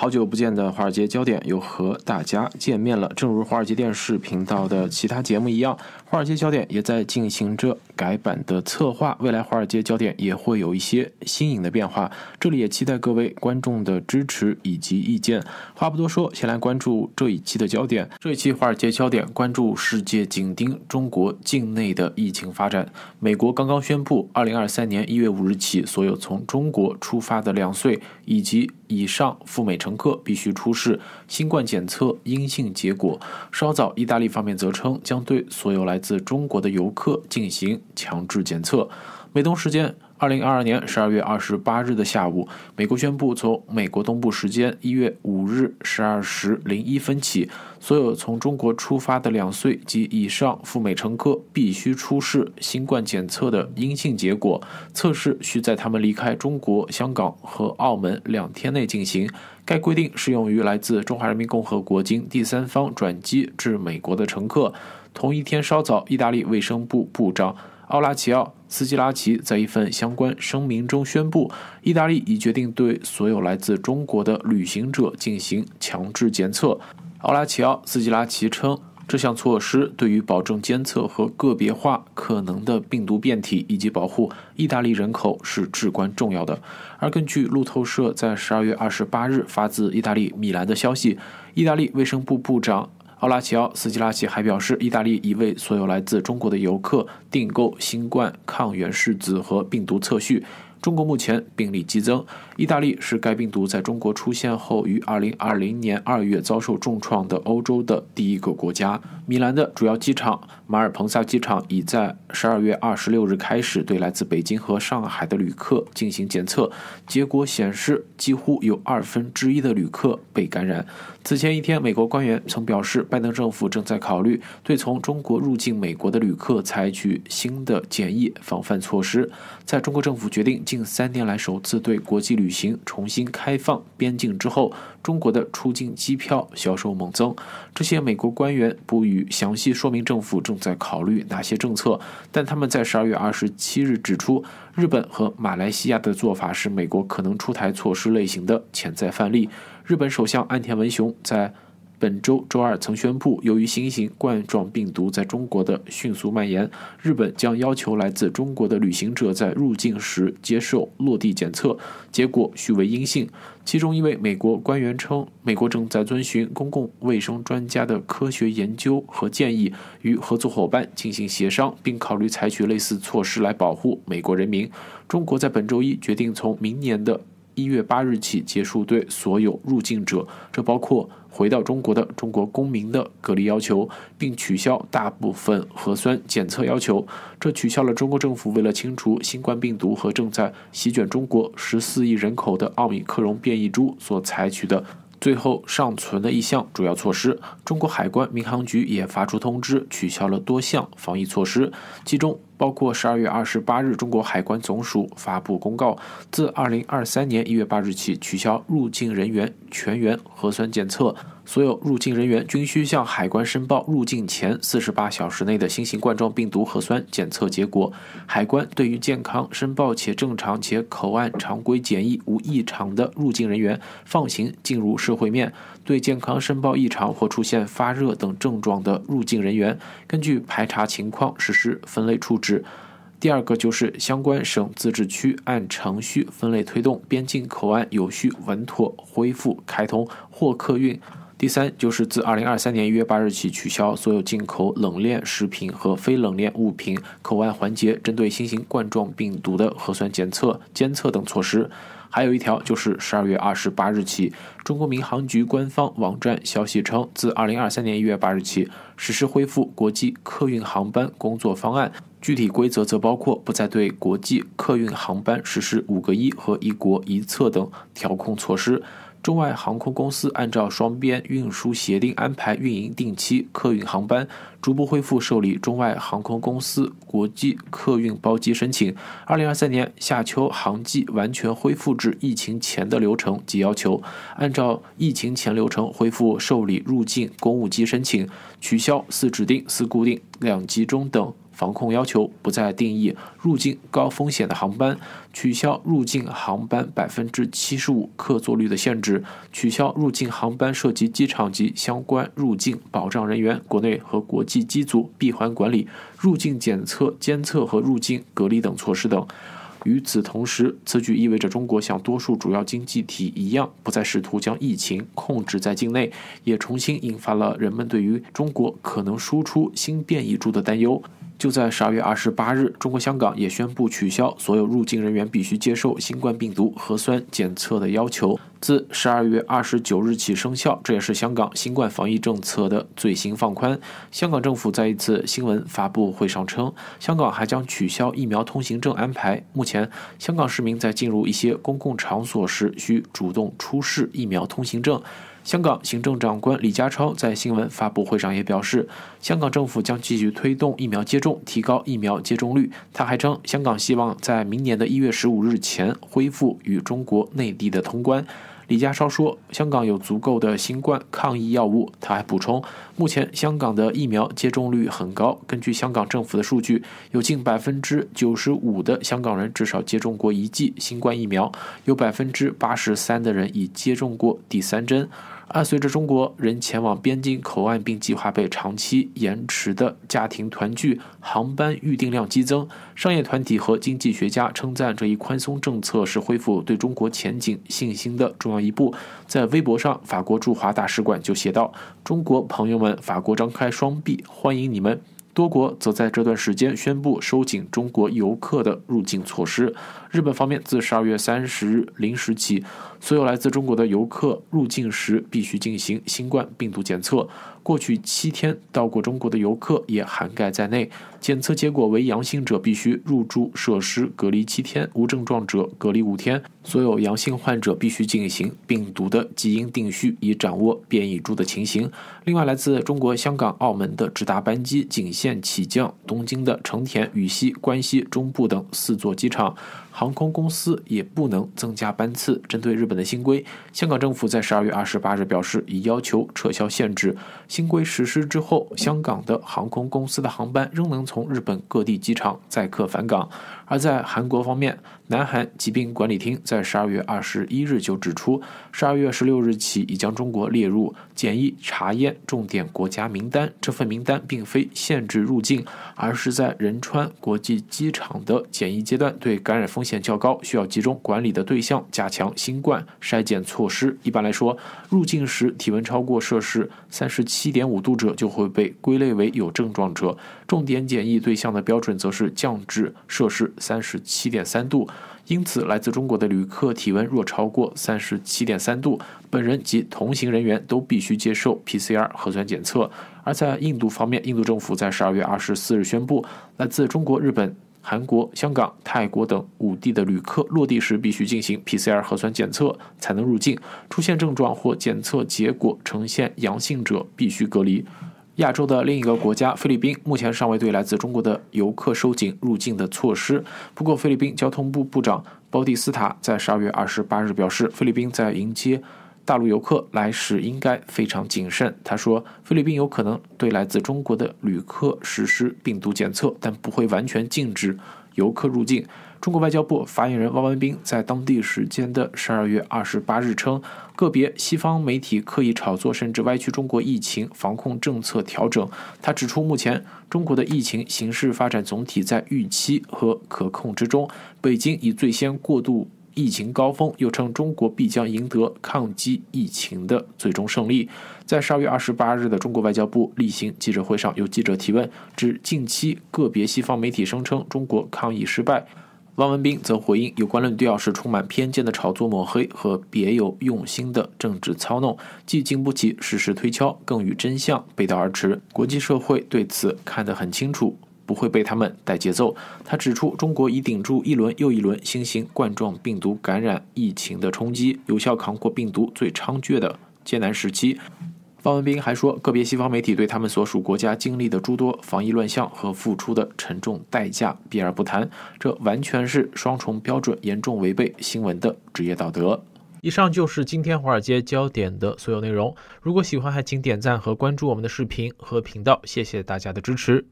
好久不见的华尔街焦点又和大家见面了。正如华尔街电视频道的其他节目一样。华尔街焦点也在进行着改版的策划，未来华尔街焦点也会有一些新颖的变化。这里也期待各位观众的支持以及意见。话不多说，先来关注这一期的焦点。这一期华尔街焦点关注世界紧盯中国境内的疫情发展。美国刚刚宣布，二零二三年一月五日起，所有从中国出发的两岁以及以上赴美乘客必须出示新冠检测阴性结果。稍早，意大利方面则称将对所有来来自中国的游客进行强制检测。美东时间。二零二二年十二月二十八日的下午，美国宣布，从美国东部时间一月五日十二时零一分起，所有从中国出发的两岁及以上赴美乘客必须出示新冠检测的阴性结果，测试需在他们离开中国香港和澳门两天内进行。该规定适用于来自中华人民共和国经第三方转机至美国的乘客。同一天稍早，意大利卫生部部长。奥拉齐奥·斯基拉奇在一份相关声明中宣布，意大利已决定对所有来自中国的旅行者进行强制检测。奥拉齐奥·斯基拉奇称，这项措施对于保证监测和个别化可能的病毒变体以及保护意大利人口是至关重要的。而根据路透社在十二月二十八日发自意大利米兰的消息，意大利卫生部部长。奥拉齐奥·斯基拉奇还表示，意大利已为所有来自中国的游客订购新冠抗原试纸和病毒测序。中国目前病例激增，意大利是该病毒在中国出现后于2020年2月遭受重创的欧洲的第一个国家。米兰的主要机场。马尔彭萨机场已在十二月二十六日开始对来自北京和上海的旅客进行检测，结果显示几乎有二分之一的旅客被感染。此前一天，美国官员曾表示，拜登政府正在考虑对从中国入境美国的旅客采取新的检疫防范措施。在中国政府决定近三年来首次对国际旅行重新开放边境之后，中国的出境机票销售猛增。这些美国官员不予详细说明政府正。在考虑哪些政策，但他们在十二月二十七日指出，日本和马来西亚的做法是美国可能出台措施类型的潜在范例。日本首相安田文雄在。本周周二曾宣布，由于新型冠状病毒在中国的迅速蔓延，日本将要求来自中国的旅行者在入境时接受落地检测，结果需为阴性。其中一位美国官员称，美国正在遵循公共卫生专家的科学研究和建议，与合作伙伴进行协商，并考虑采取类似措施来保护美国人民。中国在本周一决定从明年的。一月八日起结束对所有入境者，这包括回到中国的中国公民的隔离要求，并取消大部分核酸检测要求。这取消了中国政府为了清除新冠病毒和正在席卷中国十四亿人口的奥密克戎变异株所采取的最后尚存的一项主要措施。中国海关民航局也发出通知，取消了多项防疫措施，其中。包括十二月二十八日，中国海关总署发布公告，自二零二三年一月八日起取消入境人员全员核酸检测，所有入境人员均需向海关申报入境前四十八小时内的新型冠状病毒核酸检测结果。海关对于健康申报且正常且口岸常规检疫无异常的入境人员放行进入社会面。对健康申报异常或出现发热等症状的入境人员，根据排查情况实施分类处置。第二个就是相关省自治区按程序分类推动边境口岸有序稳妥恢复开通或客运。第三就是自二零二三年一月八日起取消所有进口冷链食品和非冷链物品口岸环节针对新型冠状病毒的核酸检测、监测等措施。还有一条就是，十二月二十八日起，中国民航局官方网站消息称，自二零二三年一月八日起实施恢复国际客运航班工作方案。具体规则则包括不再对国际客运航班实施“五个一”和“一国一策”等调控措施。中外航空公司按照双边运输协定安排运营定期客运航班，逐步恢复受理中外航空公司国际客运包机申请。二零二三年夏秋航季完全恢复至疫情前的流程及要求，按照疫情前流程恢复受理入境公务机申请，取消四指定四固定两集中等。防控要求不再定义入境高风险的航班，取消入境航班百分之七十五客座率的限制，取消入境航班涉及机场及相关入境保障人员、国内和国际机组闭环管理、入境检测监测和入境隔离等措施等。与此同时，此举意味着中国像多数主要经济体一样，不再试图将疫情控制在境内，也重新引发了人们对于中国可能输出新变异株的担忧。就在十二月二十八日，中国香港也宣布取消所有入境人员必须接受新冠病毒核酸检测的要求，自十二月二十九日起生效。这也是香港新冠防疫政策的最新放宽。香港政府在一次新闻发布会上称，香港还将取消疫苗通行证安排。目前，香港市民在进入一些公共场所时需主动出示疫苗通行证。香港行政长官李家超在新闻发布会上也表示，香港政府将继续推动疫苗接种，提高疫苗接种率。他还称，香港希望在明年的一月十五日前恢复与中国内地的通关。李家超说，香港有足够的新冠抗疫药物。他还补充，目前香港的疫苗接种率很高。根据香港政府的数据，有近百分之九十五的香港人至少接种过一剂新冠疫苗，有百分之八十三的人已接种过第三针。而随着中国人前往边境口岸并计划被长期延迟的家庭团聚航班预订量激增，商业团体和经济学家称赞这一宽松政策是恢复对中国前景信心的重要一步。在微博上，法国驻华大使馆就写道：“中国朋友们，法国张开双臂欢迎你们。”多国则在这段时间宣布收紧中国游客的入境措施。日本方面自十二月三十日零时起，所有来自中国的游客入境时必须进行新冠病毒检测，过去七天到过中国的游客也涵盖在内。检测结果为阳性者必须入住设施隔离七天，无症状者隔离五天。所有阳性患者必须进行病毒的基因定序，以掌握变异株的情形。另外，来自中国香港、澳门的直达班机仅限起降东京的成田、羽西、关西、中部等四座机场。航空公司也不能增加班次。针对日本的新规，香港政府在十二月二十八日表示，已要求撤销限制。新规实施之后，香港的航空公司的航班仍能从日本各地机场载客返港。而在韩国方面，南韩疾病管理厅在十二月二十一日就指出，十二月十六日起已将中国列入检疫查验重点国家名单。这份名单并非限制入境，而是在仁川国际机场的检疫阶段对感染风。限较高，需要集中管理的对象，加强新冠筛检措施。一般来说，入境时体温超过摄氏三十七点五度者，就会被归类为有症状者。重点检疫对象的标准则是降至摄氏三十七点三度。因此，来自中国的旅客体温若超过三十七点三度，本人及同行人员都必须接受 PCR 核酸检测。而在印度方面，印度政府在十二月二十四日宣布，来自中国、日本。韩国、香港、泰国等五地的旅客落地时必须进行 PCR 核酸检测才能入境，出现症状或检测结果呈现阳性者必须隔离。亚洲的另一个国家菲律宾目前尚未对来自中国的游客收紧入境的措施，不过菲律宾交通部部长包蒂斯塔在十二月二十八日表示，菲律宾在迎接。大陆游客来时应该非常谨慎。他说，菲律宾有可能对来自中国的旅客实施病毒检测，但不会完全禁止游客入境。中国外交部发言人汪文斌在当地时间的十二月二十八日称，个别西方媒体刻意炒作甚至歪曲中国疫情防控政策调整。他指出，目前中国的疫情形势发展总体在预期和可控之中，北京已最先过度。疫情高峰，又称中国必将赢得抗击疫情的最终胜利。在十二月二十八日的中国外交部例行记者会上，有记者提问，指近期个别西方媒体声称中国抗疫失败，汪文斌则回应，有关论调是充满偏见的炒作抹黑和别有用心的政治操弄，既经不起事实推敲，更与真相背道而驰。国际社会对此看得很清楚。不会被他们带节奏。他指出，中国已顶住一轮又一轮新型冠状病毒感染疫情的冲击，有效扛过病毒最猖獗的艰难时期。方文斌还说，个别西方媒体对他们所属国家经历的诸多防疫乱象和付出的沉重代价避而不谈，这完全是双重标准，严重违背新闻的职业道德。以上就是今天华尔街焦点的所有内容。如果喜欢，还请点赞和关注我们的视频和频道。谢谢大家的支持。